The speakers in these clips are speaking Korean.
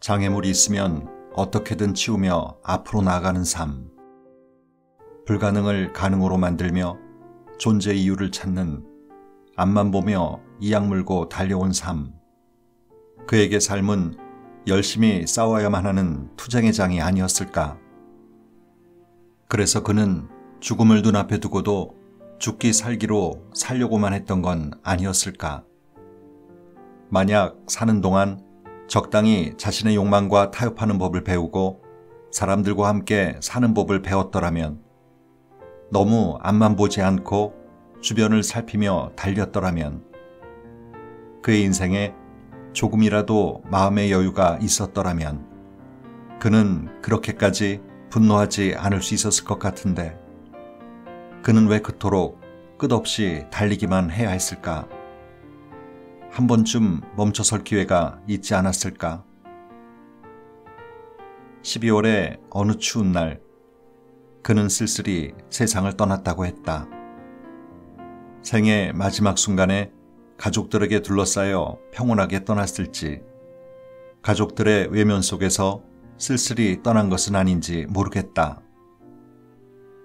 장애물이 있으면 어떻게든 치우며 앞으로 나아가는 삶. 불가능을 가능으로 만들며 존재 이유를 찾는 앞만 보며 이악 물고 달려온 삶. 그에게 삶은 열심히 싸워야만 하는 투쟁의 장이 아니었을까. 그래서 그는 죽음을 눈앞에 두고도 죽기 살기로 살려고만 했던 건 아니었을까. 만약 사는 동안 적당히 자신의 욕망과 타협하는 법을 배우고 사람들과 함께 사는 법을 배웠더라면 너무 앞만 보지 않고 주변을 살피며 달렸더라면 그의 인생에 조금이라도 마음의 여유가 있었더라면 그는 그렇게까지 분노하지 않을 수 있었을 것 같은데 그는 왜 그토록 끝없이 달리기만 해야 했을까? 한 번쯤 멈춰설 기회가 있지 않았을까. 12월의 어느 추운 날, 그는 쓸쓸히 세상을 떠났다고 했다. 생애 마지막 순간에 가족들에게 둘러싸여 평온하게 떠났을지, 가족들의 외면 속에서 쓸쓸히 떠난 것은 아닌지 모르겠다.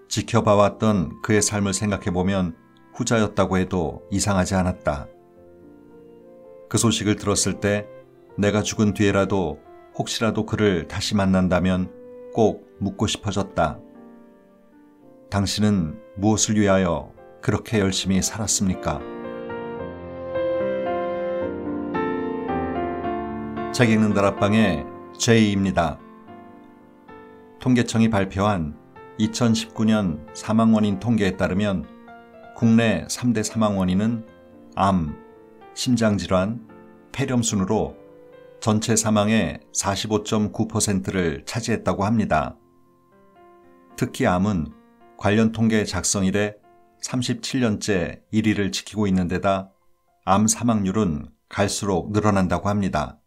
지켜봐왔던 그의 삶을 생각해보면 후자였다고 해도 이상하지 않았다. 그 소식을 들었을 때 내가 죽은 뒤에라도 혹시라도 그를 다시 만난다면 꼭 묻고 싶어졌다. 당신은 무엇을 위하여 그렇게 열심히 살았습니까? 책 읽는 다락방의 제이입니다. 통계청이 발표한 2019년 사망 원인 통계에 따르면 국내 3대 사망 원인은 암, 심장질환, 폐렴 순으로 전체 사망의 45.9%를 차지했다고 합니다. 특히 암은 관련 통계 작성 일에 37년째 1위를 지키고 있는 데다 암 사망률은 갈수록 늘어난다고 합니다.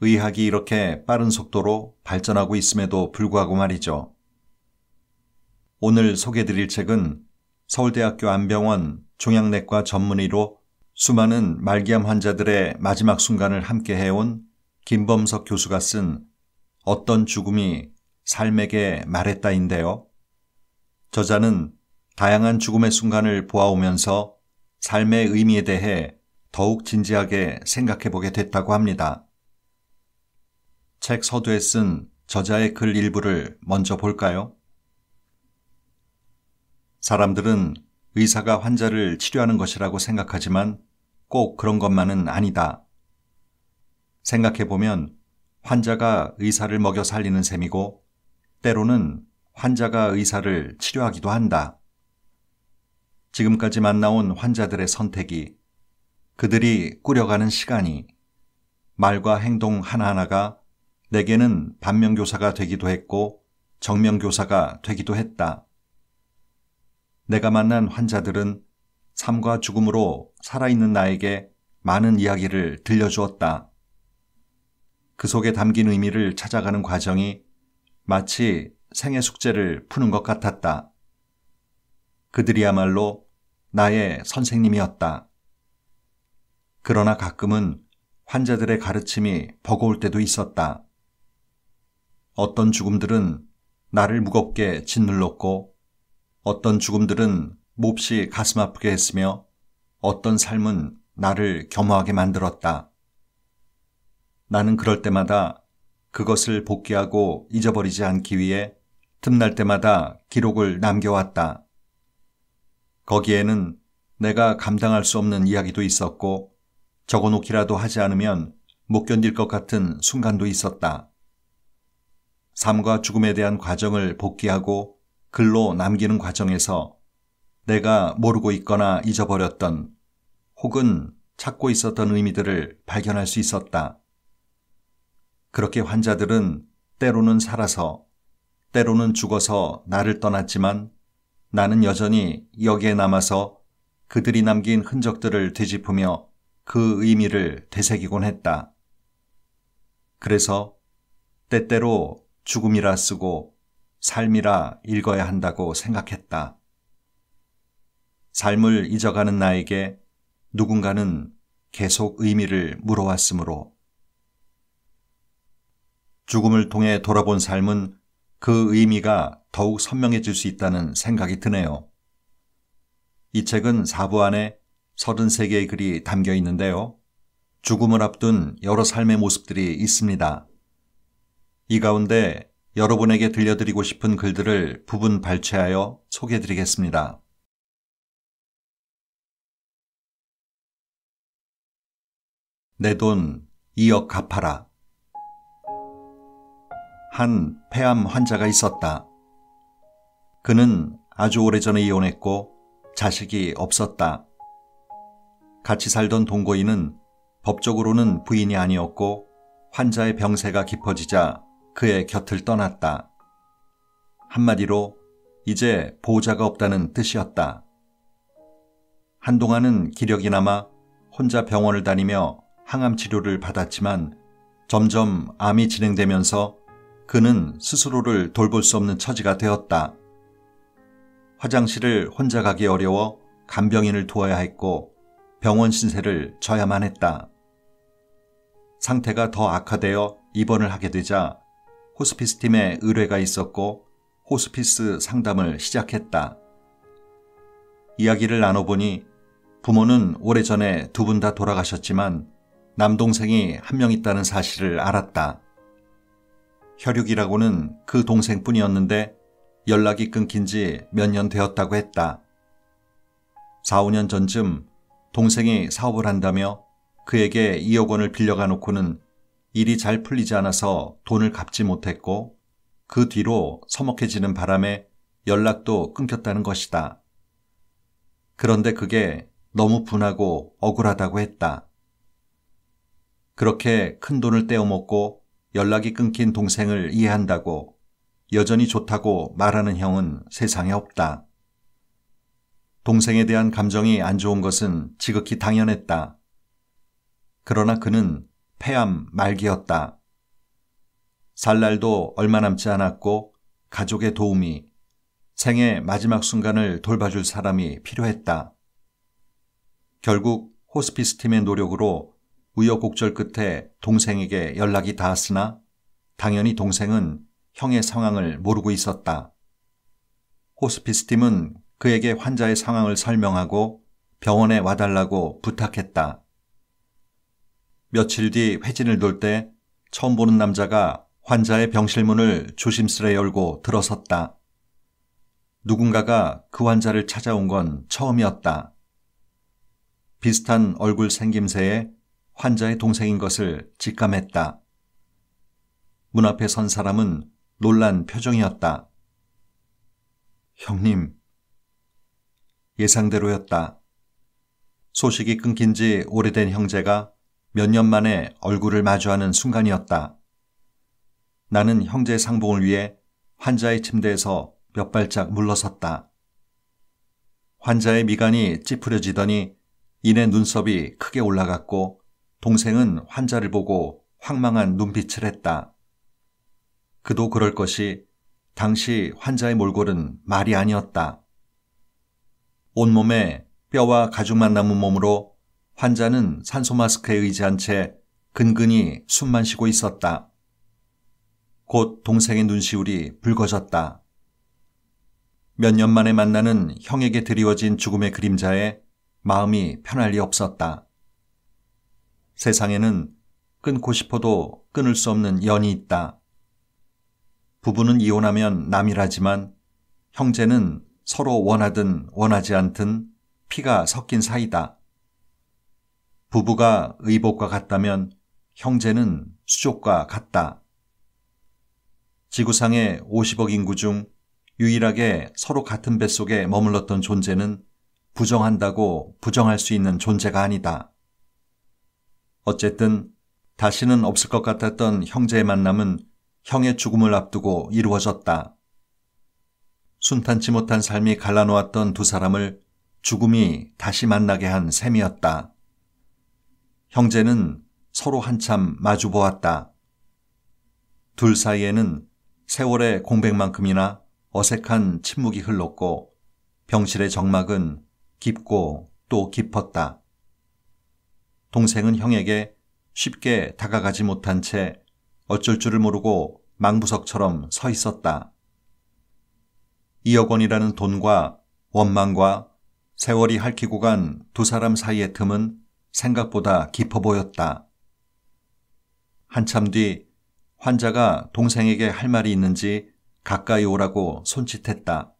의학이 이렇게 빠른 속도로 발전하고 있음에도 불구하고 말이죠. 오늘 소개드릴 책은 서울대학교 안병원 종양내과 전문의로 수많은 말기암 환자들의 마지막 순간을 함께 해온 김범석 교수가 쓴 어떤 죽음이 삶에게 말했다인데요. 저자는 다양한 죽음의 순간을 보아오면서 삶의 의미에 대해 더욱 진지하게 생각해 보게 됐다고 합니다. 책 서두에 쓴 저자의 글 일부를 먼저 볼까요? 사람들은 의사가 환자를 치료하는 것이라고 생각하지만 꼭 그런 것만은 아니다. 생각해보면 환자가 의사를 먹여 살리는 셈이고 때로는 환자가 의사를 치료하기도 한다. 지금까지 만나온 환자들의 선택이 그들이 꾸려가는 시간이 말과 행동 하나하나가 내게는 반면교사가 되기도 했고 정면교사가 되기도 했다. 내가 만난 환자들은 삶과 죽음으로 살아있는 나에게 많은 이야기를 들려주었다. 그 속에 담긴 의미를 찾아가는 과정이 마치 생애 숙제를 푸는 것 같았다. 그들이야말로 나의 선생님이었다. 그러나 가끔은 환자들의 가르침이 버거울 때도 있었다. 어떤 죽음들은 나를 무겁게 짓눌렀고 어떤 죽음들은 몹시 가슴 아프게 했으며 어떤 삶은 나를 겸허하게 만들었다. 나는 그럴 때마다 그것을 복귀하고 잊어버리지 않기 위해 틈날 때마다 기록을 남겨왔다. 거기에는 내가 감당할 수 없는 이야기도 있었고 적어놓기라도 하지 않으면 못 견딜 것 같은 순간도 있었다. 삶과 죽음에 대한 과정을 복귀하고 글로 남기는 과정에서 내가 모르고 있거나 잊어버렸던 혹은 찾고 있었던 의미들을 발견할 수 있었다. 그렇게 환자들은 때로는 살아서, 때로는 죽어서 나를 떠났지만 나는 여전히 여기에 남아서 그들이 남긴 흔적들을 되짚으며 그 의미를 되새기곤 했다. 그래서 때때로 죽음이라 쓰고 삶이라 읽어야 한다고 생각했다. 삶을 잊어가는 나에게 누군가는 계속 의미를 물어왔으므로 죽음을 통해 돌아본 삶은 그 의미가 더욱 선명해질 수 있다는 생각이 드네요. 이 책은 사부 안에 33개의 글이 담겨 있는데요. 죽음을 앞둔 여러 삶의 모습들이 있습니다. 이 가운데 여러분에게 들려드리고 싶은 글들을 부분 발췌하여 소개해드리겠습니다. 내돈 2억 갚아라. 한 폐암 환자가 있었다. 그는 아주 오래전에 이혼했고 자식이 없었다. 같이 살던 동거인은 법적으로는 부인이 아니었고 환자의 병세가 깊어지자 그의 곁을 떠났다. 한마디로 이제 보호자가 없다는 뜻이었다. 한동안은 기력이 남아 혼자 병원을 다니며 항암 치료를 받았지만 점점 암이 진행되면서 그는 스스로를 돌볼 수 없는 처지가 되었다. 화장실을 혼자 가기 어려워 간병인을 도와야 했고 병원 신세를 져야만 했다. 상태가 더 악화되어 입원을 하게 되자 호스피스 팀에 의뢰가 있었고 호스피스 상담을 시작했다. 이야기를 나눠보니 부모는 오래전에 두 분 다 돌아가셨지만 남동생이 한 명 있다는 사실을 알았다. 혈육이라고는 그 동생뿐이었는데 연락이 끊긴 지 몇 년 되었다고 했다. 4, 5년 전쯤 동생이 사업을 한다며 그에게 2억 원을 빌려가 놓고는 일이 잘 풀리지 않아서 돈을 갚지 못했고 그 뒤로 서먹해지는 바람에 연락도 끊겼다는 것이다. 그런데 그게 너무 분하고 억울하다고 했다. 그렇게 큰 돈을 떼어먹고 연락이 끊긴 동생을 이해한다고 여전히 좋다고 말하는 형은 세상에 없다. 동생에 대한 감정이 안 좋은 것은 지극히 당연했다. 그러나 그는 폐암 말기였다. 살 날도 얼마 남지 않았고 가족의 도움이 생애 마지막 순간을 돌봐줄 사람이 필요했다. 결국 호스피스 팀의 노력으로 우여곡절 끝에 동생에게 연락이 닿았으나 당연히 동생은 형의 상황을 모르고 있었다. 호스피스팀은 그에게 환자의 상황을 설명하고 병원에 와달라고 부탁했다. 며칠 뒤 회진을 돌 때 처음 보는 남자가 환자의 병실 문을 조심스레 열고 들어섰다. 누군가가 그 환자를 찾아온 건 처음이었다. 비슷한 얼굴 생김새에 환자의 동생인 것을 직감했다. 문 앞에 선 사람은 놀란 표정이었다. 형님. 예상대로였다. 소식이 끊긴 지 오래된 형제가 몇 년 만에 얼굴을 마주하는 순간이었다. 나는 형제 상봉을 위해 환자의 침대에서 몇 발짝 물러섰다. 환자의 미간이 찌푸려지더니 이내 눈썹이 크게 올라갔고 동생은 환자를 보고 황망한 눈빛을 했다. 그도 그럴 것이 당시 환자의 몰골은 말이 아니었다. 온몸에 뼈와 가죽만 남은 몸으로 환자는 산소 마스크에 의지한 채 근근히 숨만 쉬고 있었다. 곧 동생의 눈시울이 붉어졌다. 몇 년 만에 만나는 형에게 드리워진 죽음의 그림자에 마음이 편할 리 없었다. 세상에는 끊고 싶어도 끊을 수 없는 연이 있다. 부부는 이혼하면 남이라지만 형제는 서로 원하든 원하지 않든 피가 섞인 사이다. 부부가 의복과 같다면 형제는 수족과 같다. 지구상의 50억 인구 중 유일하게 서로 같은 뱃속에 머물렀던 존재는 부정한다고 부정할 수 있는 존재가 아니다. 어쨌든 다시는 없을 것 같았던 형제의 만남은 형의 죽음을 앞두고 이루어졌다. 순탄치 못한 삶이 갈라놓았던 두 사람을 죽음이 다시 만나게 한 셈이었다. 형제는 서로 한참 마주 보았다. 둘 사이에는 세월의 공백만큼이나 어색한 침묵이 흘렀고 병실의 정막은 깊고 또 깊었다. 동생은 형에게 쉽게 다가가지 못한 채 어쩔 줄을 모르고 망부석처럼 서 있었다. 2억 원이라는 돈과 원망과 세월이 핥히고 간 두 사람 사이의 틈은 생각보다 깊어 보였다. 한참 뒤 환자가 동생에게 할 말이 있는지 가까이 오라고 손짓했다.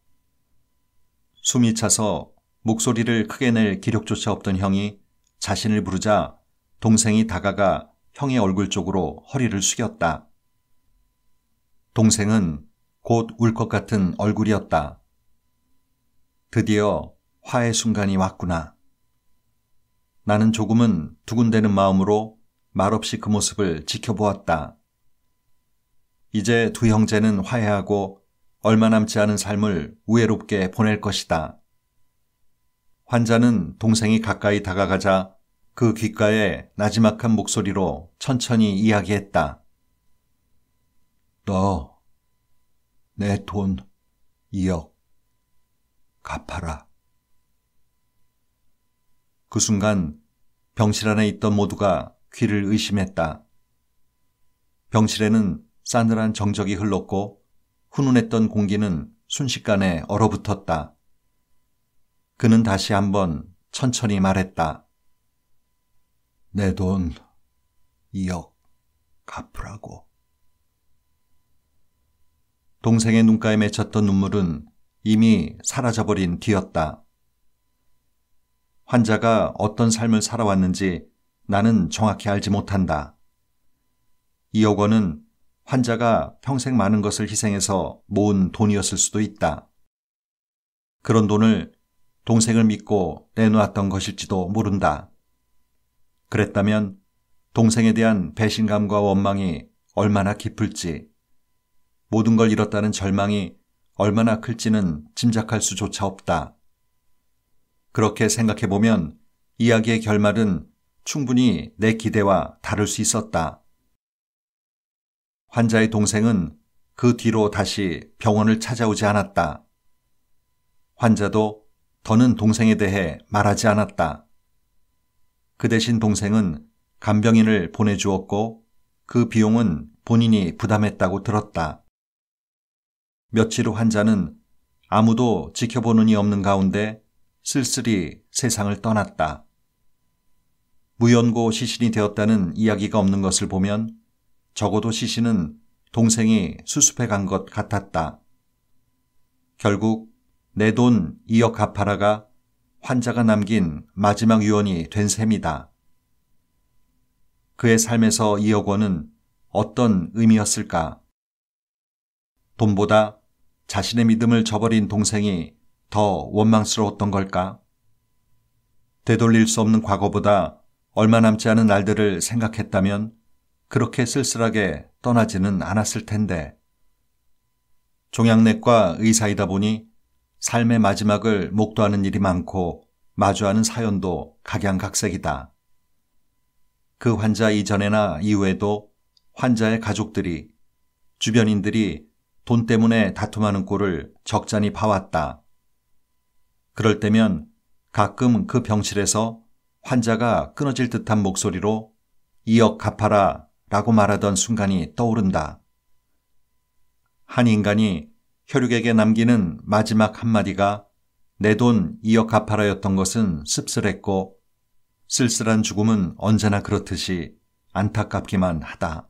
숨이 차서 목소리를 크게 낼 기력조차 없던 형이 자신을 부르자 동생이 다가가 형의 얼굴 쪽으로 허리를 숙였다. 동생은 곧 울 것 같은 얼굴이었다. 드디어 화의 순간이 왔구나. 나는 조금은 두근대는 마음으로 말없이 그 모습을 지켜보았다. 이제 두 형제는 화해하고 얼마 남지 않은 삶을 우애롭게 보낼 것이다. 환자는 동생이 가까이 다가가자 그 귓가에 나지막한 목소리로 천천히 이야기했다. 너, 내돈 2억 갚아라. 그 순간 병실 안에 있던 모두가 귀를 의심했다. 병실에는 싸늘한 정적이 흘렀고 훈훈했던 공기는 순식간에 얼어붙었다. 그는 다시 한번 천천히 말했다. 내 돈 2억 갚으라고. 동생의 눈가에 맺혔던 눈물은 이미 사라져버린 뒤였다. 환자가 어떤 삶을 살아왔는지 나는 정확히 알지 못한다. 2억 원은 환자가 평생 많은 것을 희생해서 모은 돈이었을 수도 있다. 그런 돈을 동생을 믿고 내놓았던 것일지도 모른다. 그랬다면 동생에 대한 배신감과 원망이 얼마나 깊을지, 모든 걸 잃었다는 절망이 얼마나 클지는 짐작할 수조차 없다. 그렇게 생각해 보면 이야기의 결말은 충분히 내 기대와 다를 수 있었다. 환자의 동생은 그 뒤로 다시 병원을 찾아오지 않았다. 환자도 더는 동생에 대해 말하지 않았다. 그 대신 동생은 간병인을 보내주었고 그 비용은 본인이 부담했다고 들었다. 며칠 후 환자는 아무도 지켜보는 이 없는 가운데 쓸쓸히 세상을 떠났다. 무연고 시신이 되었다는 이야기가 없는 것을 보면 적어도 시신은 동생이 수습해 간 것 같았다. 결국 내돈 2억 갚아라가 환자가 남긴 마지막 유언이 된 셈이다. 그의 삶에서 2억 원은 어떤 의미였을까? 돈보다 자신의 믿음을 저버린 동생이 더 원망스러웠던 걸까? 되돌릴 수 없는 과거보다 얼마 남지 않은 날들을 생각했다면 그렇게 쓸쓸하게 떠나지는 않았을 텐데. 종양내과 의사이다 보니 삶의 마지막을 목도하는 일이 많고 마주하는 사연도 각양각색이다. 그 환자 이전에나 이후에도 환자의 가족들이 주변인들이 돈 때문에 다툼하는 꼴을 적잖이 봐왔다. 그럴 때면 가끔 그 병실에서 환자가 끊어질 듯한 목소리로 2억 갚아라 라고 말하던 순간이 떠오른다. 한 인간이 혈육에게 남기는 마지막 한마디가 내 돈 2억 갚아라였던 것은 씁쓸했고 쓸쓸한 죽음은 언제나 그렇듯이 안타깝기만 하다.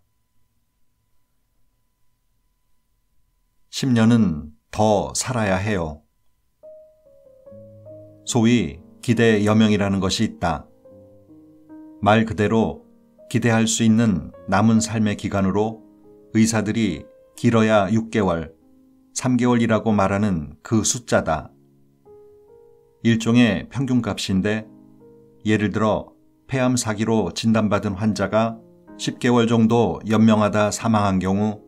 10년은 더 살아야 해요. 소위 기대 여명이라는 것이 있다. 말 그대로 기대할 수 있는 남은 삶의 기간으로 의사들이 길어야 6개월, 3개월이라고 말하는 그 숫자다. 일종의 평균값인데 예를 들어 폐암 사기로 진단받은 환자가 10개월 정도 연명하다 사망한 경우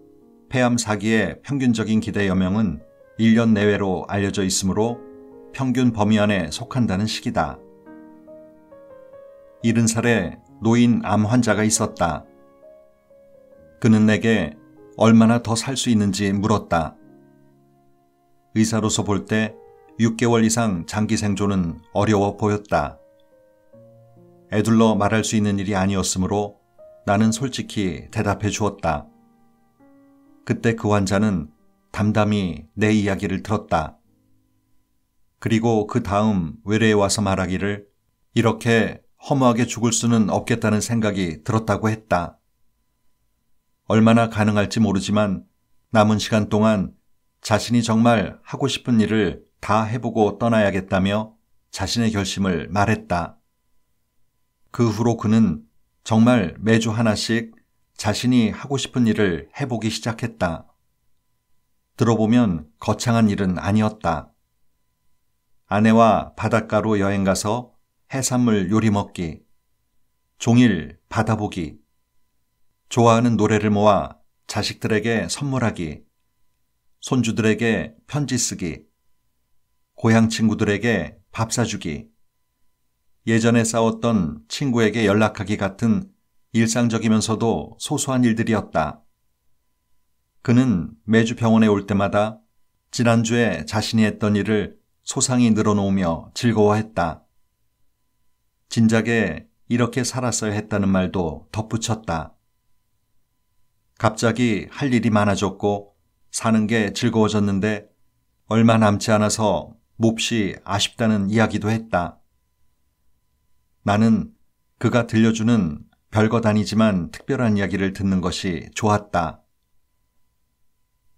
폐암 사기의 평균적인 기대 여명은 1년 내외로 알려져 있으므로 평균 범위 안에 속한다는 시기다 70살에 노인 암 환자가 있었다. 그는 내게 얼마나 더 살 수 있는지 물었다. 의사로서 볼 때 6개월 이상 장기 생존은 어려워 보였다. 애둘러 말할 수 있는 일이 아니었으므로 나는 솔직히 대답해 주었다. 그때 그 환자는 담담히 내 이야기를 들었다. 그리고 그 다음 외래에 와서 말하기를 이렇게 허무하게 죽을 수는 없겠다는 생각이 들었다고 했다. 얼마나 가능할지 모르지만 남은 시간 동안 자신이 정말 하고 싶은 일을 다 해보고 떠나야겠다며 자신의 결심을 말했다. 그 후로 그는 정말 매주 하나씩 자신이 하고 싶은 일을 해보기 시작했다. 들어보면 거창한 일은 아니었다. 아내와 바닷가로 여행가서 해산물 요리 먹기, 종일 받아 보기, 좋아하는 노래를 모아 자식들에게 선물하기, 손주들에게 편지 쓰기, 고향 친구들에게 밥 사주기, 예전에 싸웠던 친구에게 연락하기 같은 일상적이면서도 소소한 일들이었다. 그는 매주 병원에 올 때마다 지난주에 자신이 했던 일을 소상히 늘어놓으며 즐거워했다. 진작에 이렇게 살았어야 했다는 말도 덧붙였다. 갑자기 할 일이 많아졌고 사는 게 즐거워졌는데 얼마 남지 않아서 몹시 아쉽다는 이야기도 했다. 나는 그가 들려주는 별것 아니지만 특별한 이야기를 듣는 것이 좋았다.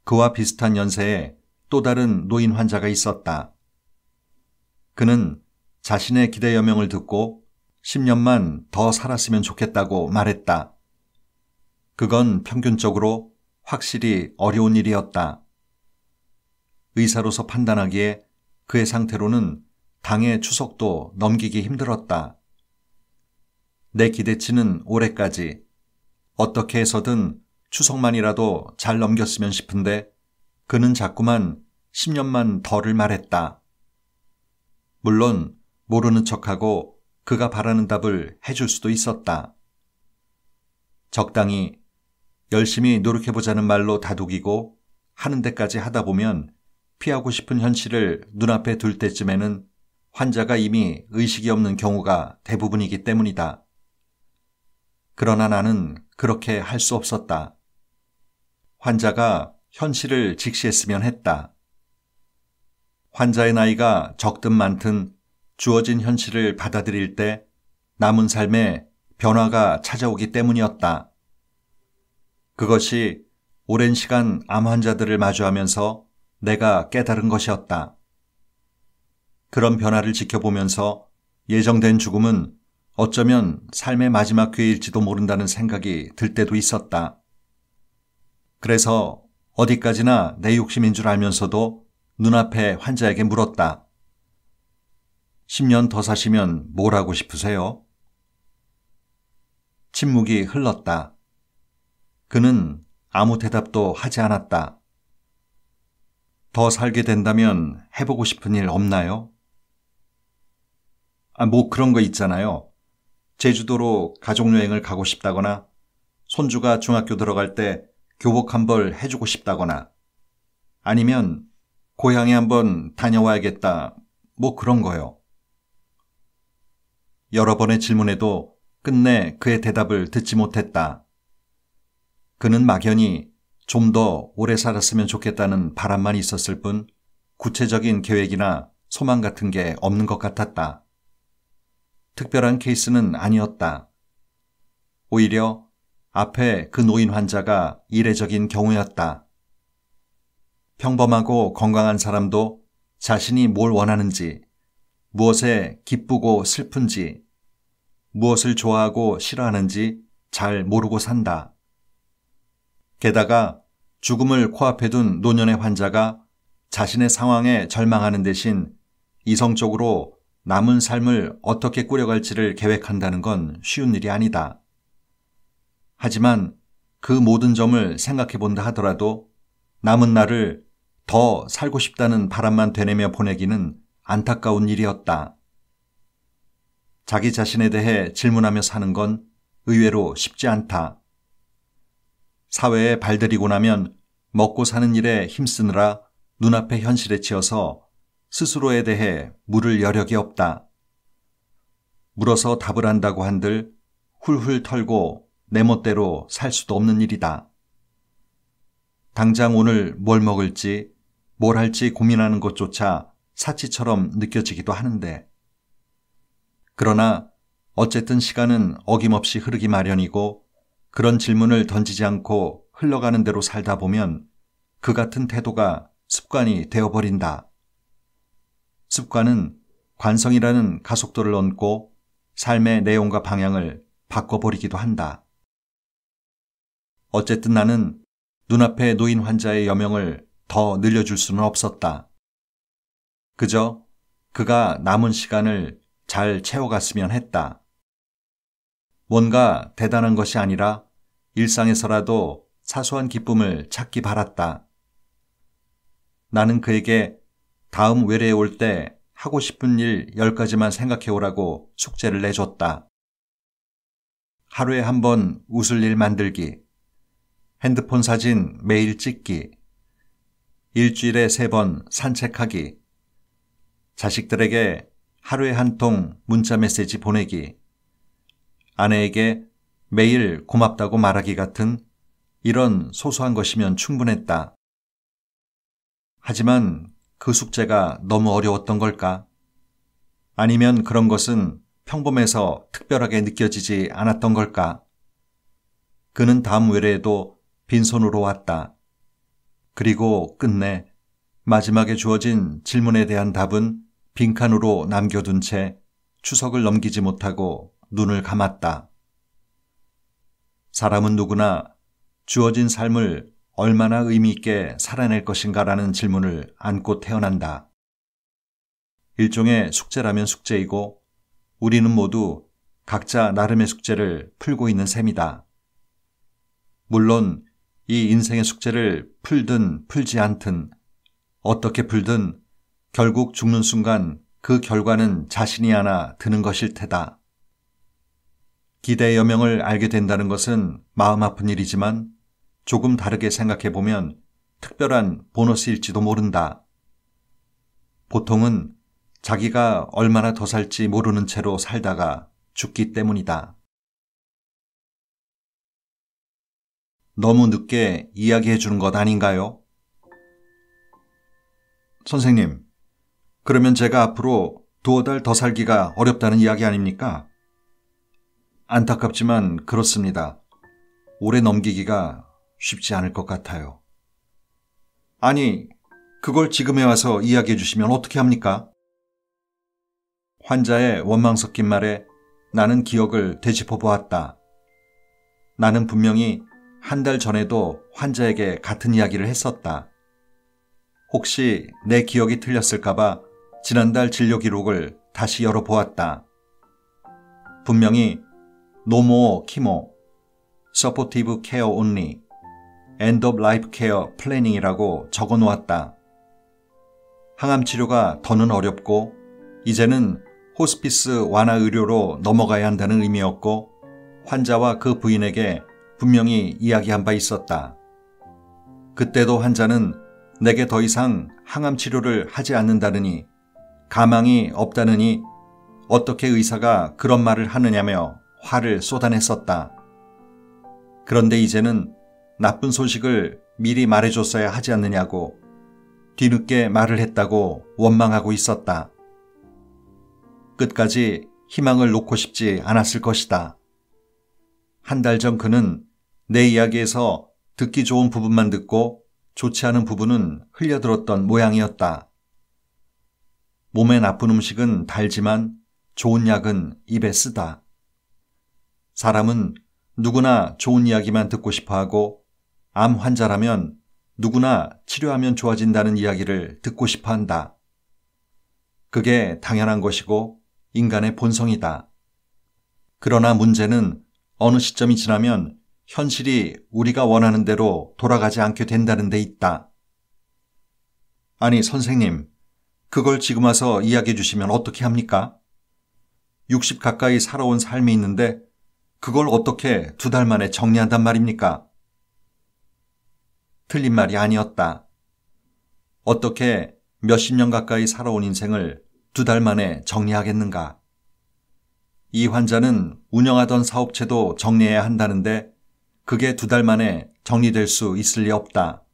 그와 비슷한 연세에 또 다른 노인 환자가 있었다. 그는 자신의 기대 여명을 듣고 10년만 더 살았으면 좋겠다고 말했다. 그건 평균적으로 확실히 어려운 일이었다. 의사로서 판단하기에 그의 상태로는 당의 추석도 넘기기 힘들었다. 내 기대치는 올해까지 어떻게 해서든 추석만이라도 잘 넘겼으면 싶은데 그는 자꾸만 10년만 더를 말했다. 물론 모르는 척하고 그가 바라는 답을 해줄 수도 있었다. 적당히 열심히 노력해보자는 말로 다독이고 하는 데까지 하다 보면 피하고 싶은 현실을 눈앞에 둘 때쯤에는 환자가 이미 의식이 없는 경우가 대부분이기 때문이다. 그러나 나는 그렇게 할 수 없었다. 환자가 현실을 직시했으면 했다. 환자의 나이가 적든 많든 주어진 현실을 받아들일 때 남은 삶에 변화가 찾아오기 때문이었다. 그것이 오랜 시간 암 환자들을 마주하면서 내가 깨달은 것이었다. 그런 변화를 지켜보면서 예정된 죽음은 어쩌면 삶의 마지막 기회일지도 모른다는 생각이 들 때도 있었다. 그래서 어디까지나 내 욕심인 줄 알면서도 눈앞에 환자에게 물었다. 10년 더 사시면 뭘 하고 싶으세요? 침묵이 흘렀다. 그는 아무 대답도 하지 않았다. 더 살게 된다면 해보고 싶은 일 없나요? 아, 뭐 그런 거 있잖아요. 제주도로 가족여행을 가고 싶다거나, 손주가 중학교 들어갈 때 교복 한 벌 해주고 싶다거나, 아니면 고향에 한번 다녀와야겠다, 뭐 그런 거요. 여러 번의 질문에도 끝내 그의 대답을 듣지 못했다. 그는 막연히 좀 더 오래 살았으면 좋겠다는 바람만 있었을 뿐 구체적인 계획이나 소망 같은 게 없는 것 같았다. 특별한 케이스는 아니었다. 오히려 앞에 그 노인 환자가 이례적인 경우였다. 평범하고 건강한 사람도 자신이 뭘 원하는지, 무엇에 기쁘고 슬픈지, 무엇을 좋아하고 싫어하는지 잘 모르고 산다. 게다가 죽음을 코앞에 둔 노년의 환자가 자신의 상황에 절망하는 대신 이성적으로 남은 삶을 어떻게 꾸려갈지를 계획한다는 건 쉬운 일이 아니다. 하지만 그 모든 점을 생각해 본다 하더라도 남은 날을 더 살고 싶다는 바람만 되뇌며 보내기는 안타까운 일이었다. 자기 자신에 대해 질문하며 사는 건 의외로 쉽지 않다. 사회에 발들이고 나면 먹고 사는 일에 힘쓰느라 눈앞의 현실에 치여서 스스로에 대해 물을 여력이 없다. 물어서 답을 한다고 한들 훌훌 털고 내 멋대로 살 수도 없는 일이다. 당장 오늘 뭘 먹을지 뭘 할지 고민하는 것조차 사치처럼 느껴지기도 하는데. 그러나 어쨌든 시간은 어김없이 흐르기 마련이고 그런 질문을 던지지 않고 흘러가는 대로 살다 보면 그 같은 태도가 습관이 되어버린다. 습관은 관성이라는 가속도를 얹고 삶의 내용과 방향을 바꿔버리기도 한다. 어쨌든 나는 눈앞에 놓인 환자의 여명을 더 늘려줄 수는 없었다. 그저 그가 남은 시간을 잘 채워갔으면 했다. 뭔가 대단한 것이 아니라 일상에서라도 사소한 기쁨을 찾기 바랐다. 나는 그에게 다음 외래에 올 때 하고 싶은 일 10가지만 생각해 오라고 숙제를 내줬다. 하루에 한 번 웃을 일 만들기, 핸드폰 사진 매일 찍기, 일주일에 세 번 산책하기, 자식들에게 하루에 한 통 문자 메시지 보내기, 아내에게 매일 고맙다고 말하기 같은 이런 소소한 것이면 충분했다. 하지만 그 숙제가 너무 어려웠던 걸까? 아니면 그런 것은 평범해서 특별하게 느껴지지 않았던 걸까? 그는 다음 외래에도 빈손으로 왔다. 그리고 끝내 마지막에 주어진 질문에 대한 답은 빈칸으로 남겨둔 채 추석을 넘기지 못하고 눈을 감았다. 사람은 누구나 주어진 삶을 얼마나 의미있게 살아낼 것인가라는 질문을 안고 태어난다. 일종의 숙제라면 숙제이고 우리는 모두 각자 나름의 숙제를 풀고 있는 셈이다. 물론 이 인생의 숙제를 풀든 풀지 않든 어떻게 풀든 결국 죽는 순간 그 결과는 자신이 하나 드는 것일 테다. 기대의 여명을 알게 된다는 것은 마음 아픈 일이지만 조금 다르게 생각해 보면 특별한 보너스일지도 모른다. 보통은 자기가 얼마나 더 살지 모르는 채로 살다가 죽기 때문이다. 너무 늦게 이야기해 주는 것 아닌가요? 선생님, 그러면 제가 앞으로 두어 달 더 살기가 어렵다는 이야기 아닙니까? 안타깝지만 그렇습니다. 오래 넘기기가 쉽지 않을 것 같아요. 아니, 그걸 지금에 와서 이야기해 주시면 어떻게 합니까? 환자의 원망 섞인 말에 나는 기억을 되짚어 보았다. 나는 분명히 한 달 전에도 환자에게 같은 이야기를 했었다. 혹시 내 기억이 틀렸을까봐 지난달 진료 기록을 다시 열어보았다. 분명히 노모 키모, 서포티브 케어 온리, 엔 p p o r t i v e c a 이라고 적어 놓았다. 항암 치료가 더는 어렵고 이제는 호스피스 완화 의료로 넘어가야 한다는 의미였고 환자와 그 부인에게 분명히 이야기한 바 있었다. 그때도 환자는 내게 더 이상 항암 치료를 하지 않는다느니 가망이 없다느니 어떻게 의사가 그런 말을 하느냐며 화를 쏟아냈었다. 그런데 이제는 나쁜 소식을 미리 말해줬어야 하지 않느냐고 뒤늦게 말을 했다고 원망하고 있었다. 끝까지 희망을 놓고 싶지 않았을 것이다. 한 달 전 그는 내 이야기에서 듣기 좋은 부분만 듣고 좋지 않은 부분은 흘려들었던 모양이었다. 몸에 나쁜 음식은 달지만 좋은 약은 입에 쓰다. 사람은 누구나 좋은 이야기만 듣고 싶어 하고 암 환자라면 누구나 치료하면 좋아진다는 이야기를 듣고 싶어 한다. 그게 당연한 것이고 인간의 본성이다. 그러나 문제는 어느 시점이 지나면 현실이 우리가 원하는 대로 돌아가지 않게 된다는 데 있다. 아니, 선생님, 그걸 지금 와서 이야기해 주시면 어떻게 합니까? 60 가까이 살아온 삶이 있는데 그걸 어떻게 두 달 만에 정리한단 말입니까? 틀린 말이 아니었다. 어떻게 몇십 년 가까이 살아온 인생을 두 달 만에 정리하겠는가? 이 환자는 운영하던 사업체도 정리해야 한다는데 그게 두 달 만에 정리될 수 있을 리 없다.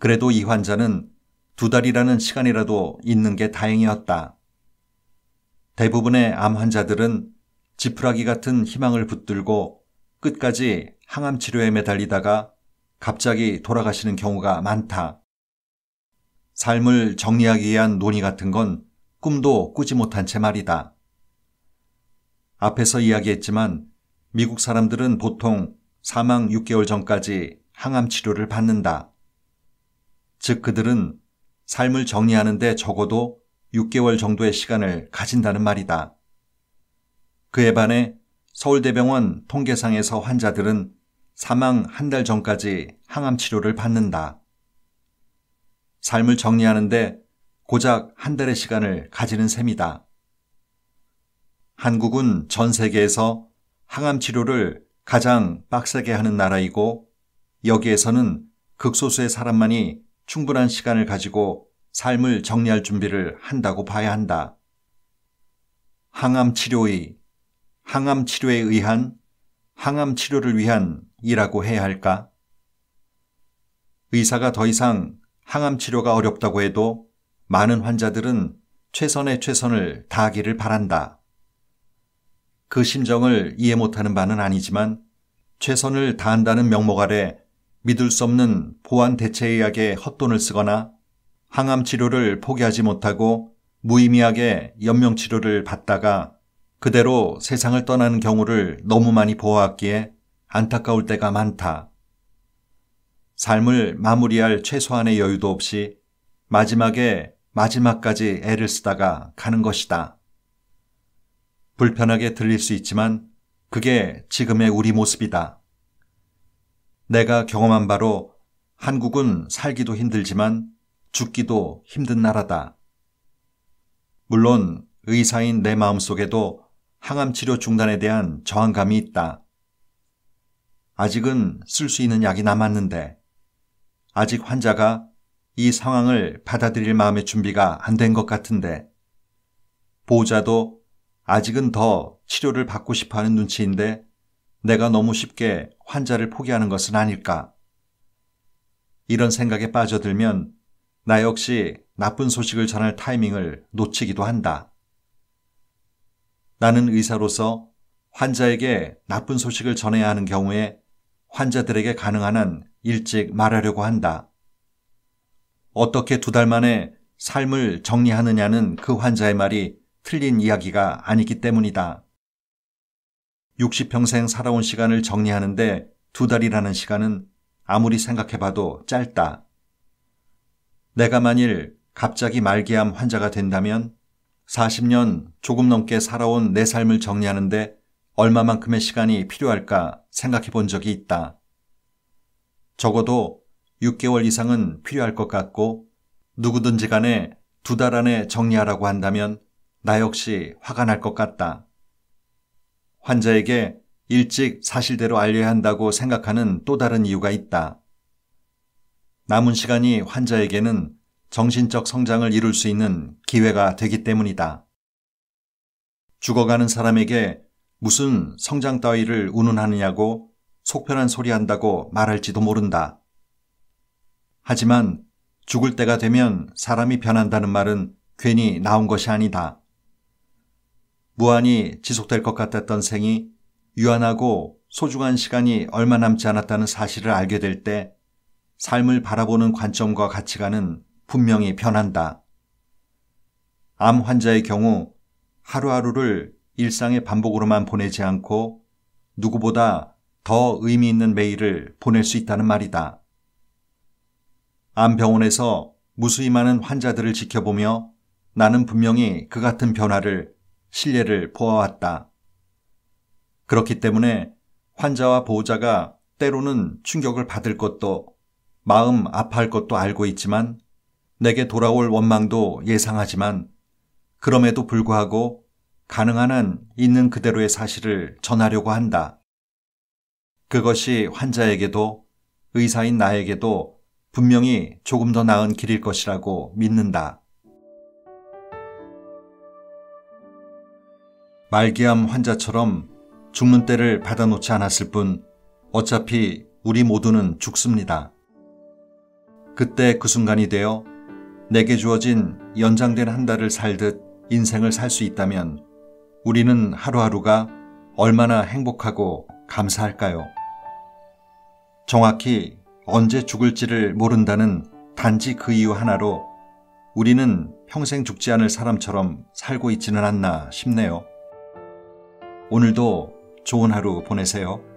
그래도 이 환자는 두 달이라는 시간이라도 있는 게 다행이었다. 대부분의 암 환자들은 지푸라기 같은 희망을 붙들고 끝까지 항암 치료에 매달리다가 갑자기 돌아가시는 경우가 많다. 삶을 정리하기 위한 논의 같은 건 꿈도 꾸지 못한 채 말이다. 앞에서 이야기했지만 미국 사람들은 보통 사망 6개월 전까지 항암 치료를 받는다. 즉 그들은 삶을 정리하는데 적어도 6개월 정도의 시간을 가진다는 말이다. 그에 반해 서울대병원 통계상에서 환자들은 사망 한 달 전까지 항암 치료를 받는다. 삶을 정리하는데 고작 한 달의 시간을 가지는 셈이다. 한국은 전 세계에서 항암 치료를 가장 빡세게 하는 나라이고 여기에서는 극소수의 사람만이 충분한 시간을 가지고 삶을 정리할 준비를 한다고 봐야 한다. 항암 치료의 항암 치료에 의한 항암 치료를 위한 이라고 해야 할까? 의사가 더 이상 항암 치료가 어렵다고 해도 많은 환자들은 최선의 최선을 다하기를 바란다. 그 심정을 이해 못하는 바는 아니지만 최선을 다한다는 명목 아래 믿을 수 없는 보안 대체 의학에 헛돈을 쓰거나 항암 치료를 포기하지 못하고 무의미하게 연명 치료를 받다가 그대로 세상을 떠나는 경우를 너무 많이 보았기에 안타까울 때가 많다. 삶을 마무리할 최소한의 여유도 없이 마지막에 마지막까지 애를 쓰다가 가는 것이다. 불편하게 들릴 수 있지만 그게 지금의 우리 모습이다. 내가 경험한 바로 한국은 살기도 힘들지만 죽기도 힘든 나라다. 물론 의사인 내 마음속에도 항암 치료 중단에 대한 저항감이 있다. 아직은 쓸 수 있는 약이 남았는데 아직 환자가 이 상황을 받아들일 마음의 준비가 안 된 것 같은데 보호자도 아직은 더 치료를 받고 싶어 하는 눈치인데 내가 너무 쉽게 환자를 포기하는 것은 아닐까. 이런 생각에 빠져들면 나 역시 나쁜 소식을 전할 타이밍을 놓치기도 한다. 나는 의사로서 환자에게 나쁜 소식을 전해야 하는 경우에 환자들에게 가능한 한 일찍 말하려고 한다. 어떻게 두 달 만에 삶을 정리하느냐는 그 환자의 말이 틀린 이야기가 아니기 때문이다. 60평생 살아온 시간을 정리하는데 두 달이라는 시간은 아무리 생각해봐도 짧다. 내가 만일 갑자기 말기암 환자가 된다면 40년 조금 넘게 살아온 내 삶을 정리하는데 얼마만큼의 시간이 필요할까 생각해 본 적이 있다. 적어도 6개월 이상은 필요할 것 같고 누구든지 간에 두 달 안에 정리하라고 한다면 나 역시 화가 날 것 같다. 환자에게 일찍 사실대로 알려야 한다고 생각하는 또 다른 이유가 있다. 남은 시간이 환자에게는 정신적 성장을 이룰 수 있는 기회가 되기 때문이다. 죽어가는 사람에게 무슨 성장 따위를 운운하느냐고 속편한 소리 한다고 말할지도 모른다. 하지만 죽을 때가 되면 사람이 변한다는 말은 괜히 나온 것이 아니다. 무한히 지속될 것 같았던 생이 유한하고 소중한 시간이 얼마 남지 않았다는 사실을 알게 될 때 삶을 바라보는 관점과 가치관은 분명히 변한다. 암 환자의 경우 하루하루를 일상의 반복으로만 보내지 않고 누구보다 더 의미 있는 매일을 보낼 수 있다는 말이다. 암 병원에서 무수히 많은 환자들을 지켜보며 나는 분명히 그 같은 변화를 신뢰를 보아왔다. 그렇기 때문에 환자와 보호자가 때로는 충격을 받을 것도 마음 아파할 것도 알고 있지만 내게 돌아올 원망도 예상하지만 그럼에도 불구하고 가능한 한 있는 그대로의 사실을 전하려고 한다. 그것이 환자에게도 의사인 나에게도 분명히 조금 더 나은 길일 것이라고 믿는다. 말기암 환자처럼 죽는 때를 받아놓지 않았을 뿐 어차피 우리 모두는 죽습니다. 그때 그 순간이 되어 내게 주어진 연장된 한 달을 살듯 인생을 살 수 있다면 우리는 하루하루가 얼마나 행복하고 감사할까요? 정확히 언제 죽을지를 모른다는 단지 그 이유 하나로 우리는 평생 죽지 않을 사람처럼 살고 있지는 않나 싶네요. 오늘도 좋은 하루 보내세요.